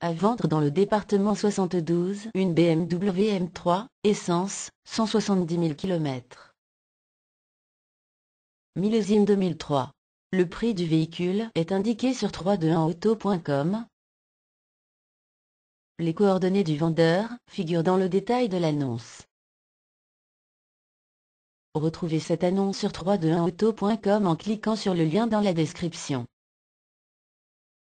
À vendre dans le département 72 une BMW M3, essence, 170 000 km. Millésime 2003. Le prix du véhicule est indiqué sur 321auto.com. Les coordonnées du vendeur figurent dans le détail de l'annonce. Retrouvez cette annonce sur 321auto.com en cliquant sur le lien dans la description.